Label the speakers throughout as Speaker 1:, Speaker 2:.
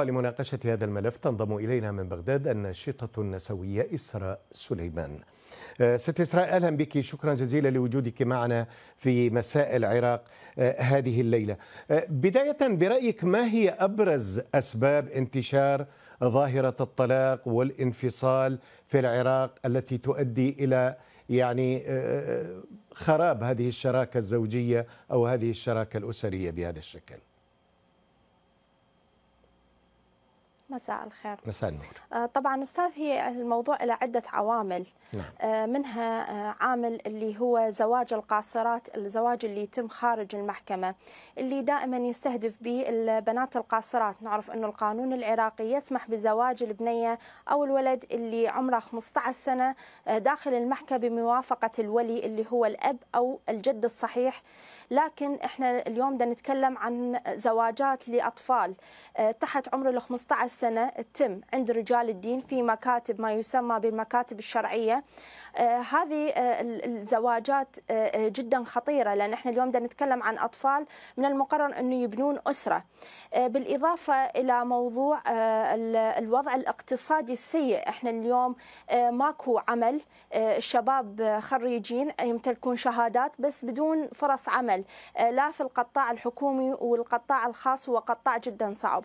Speaker 1: لمناقشة هذا الملف تنضم إلينا من بغداد الناشطة النسوية إسراء سليمان آه، ست إسراء أهلا بك شكرا جزيلا لوجودك معنا في مساء العراق آه، هذه الليلة آه، بداية برأيك ما هي أبرز أسباب انتشار ظاهرة الطلاق والانفصال في العراق التي تؤدي إلى يعني خراب هذه الشراكة الزوجية أو هذه الشراكة الأسرية بهذا الشكل
Speaker 2: مساء الخير مساء النور آه، طبعا أستاذ هي الموضوع له عدة عوامل نعم. آه، منها آه، عامل اللي هو زواج القاصرات الزواج اللي يتم خارج المحكمة اللي دائما يستهدف به البنات القاصرات نعرف أنه القانون العراقي يسمح بزواج البنية أو الولد اللي عمره 15 سنة داخل المحكمة بموافقة الولي اللي هو الأب أو الجد الصحيح لكن احنا اليوم بدنا نتكلم عن زواجات لأطفال تحت عمر ال 15 سنة السنة تتم عند رجال الدين في مكاتب ما يسمى بالمكاتب الشرعية آه، هذه آه، الزواجات آه، جدا خطيرة لأن احنا اليوم بدنا نتكلم عن أطفال من المقرر أنه يبنون أسرة بالإضافة إلى موضوع الوضع الاقتصادي السيء احنا اليوم ماكو عمل الشباب خريجين يمتلكون شهادات بس بدون فرص عمل لا في القطاع الحكومي والقطاع الخاص هو قطاع جدا صعب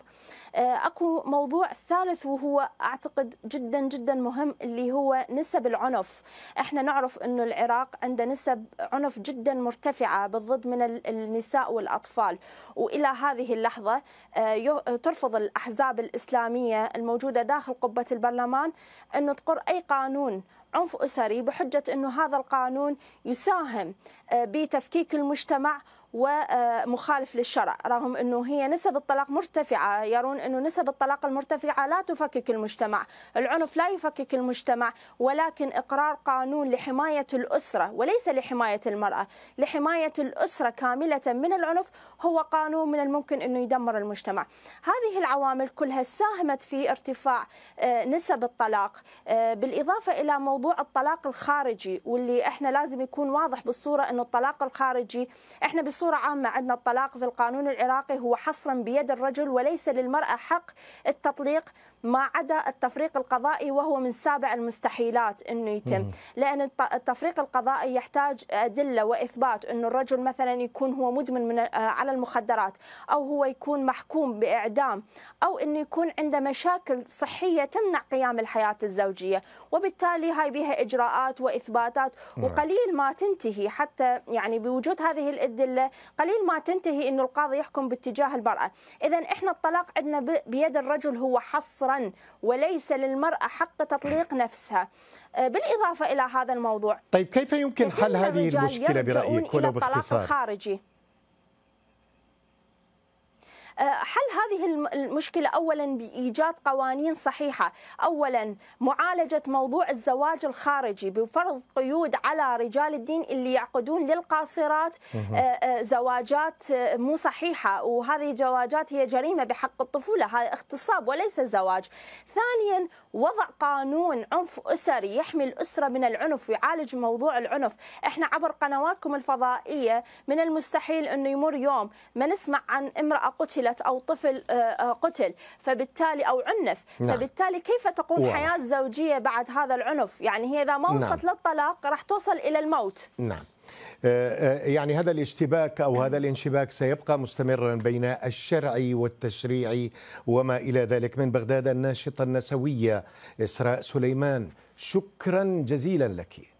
Speaker 2: اكو الموضوع الثالث وهو اعتقد جدا جدا مهم اللي هو نسب العنف احنا نعرف انه العراق عنده نسب عنف جدا مرتفعه بالضد من النساء والاطفال والى هذه اللحظه آه، ترفض الاحزاب الاسلاميه الموجوده داخل قبه البرلمان انه تقر اي قانون عنف اسري بحجه انه هذا القانون يساهم آه، بتفكيك المجتمع ومخالف للشرع رغم أنه هي نسب الطلاق مرتفعة يرون أنه نسب الطلاق المرتفعة لا تفكك المجتمع العنف لا يفكك المجتمع ولكن إقرار قانون لحماية الأسرة وليس لحماية المرأة لحماية الأسرة كاملة من العنف هو قانون من الممكن أنه يدمر المجتمع هذه العوامل كلها ساهمت في ارتفاع آه، نسب الطلاق آه، بالإضافة إلى موضوع الطلاق الخارجي واللي احنا لازم يكون واضح بالصورة أنه الطلاق الخارجي احنا بس بصورة عامة عندنا الطلاق في القانون العراقي هو حصرا بيد الرجل وليس للمرأة حق التطليق ما عدا التفريق القضائي وهو من سابع المستحيلات انه يتم لان التفريق القضائي يحتاج ادله واثبات انه الرجل مثلا يكون هو مدمن من على المخدرات او هو يكون محكوم باعدام او انه يكون عنده مشاكل صحيه تمنع قيام الحياه الزوجيه وبالتالي هاي بها اجراءات واثباتات نعم. وقليل ما تنتهي حتى يعني بوجود هذه الادله قليل ما تنتهي انه القاضي يحكم باتجاه المراه اذا احنا الطلاق عندنا بيد الرجل هو حصرا وليس للمراه حق تطليق نفسها آه، بالاضافه الى هذا الموضوع
Speaker 1: طيب كيف يمكن حل هذه المشكله برايك ولو باختصار
Speaker 2: خارجي حل هذه المشكلة أولا بإيجاد قوانين صحيحة أولا معالجة موضوع الزواج الخارجي بفرض قيود على رجال الدين اللي يعقدون للقاصرات آه، آه، زواجات آه، مو صحيحة وهذه الزواجات هي جريمة بحق الطفولة هذا اغتصاب وليس زواج ثانيا وضع قانون عنف أسري يحمي الأسرة من العنف ويعالج موضوع العنف احنا عبر قنواتكم الفضائية من المستحيل أنه يمر يوم ما نسمع عن امرأة قتلت قتلت أو طفل آه، آه، قتل فبالتالي أو عنف نعم. فبالتالي كيف تقوم واو. حياة زوجية بعد هذا العنف يعني هي إذا ما نعم. وصلت نعم. للطلاق راح توصل إلى الموت
Speaker 1: نعم آه، يعني هذا الاشتباك او هذا الانشباك سيبقى مستمرا بين الشرعي والتشريعي وما الى ذلك من بغداد الناشطه النسويه اسراء سليمان شكرا جزيلا لك.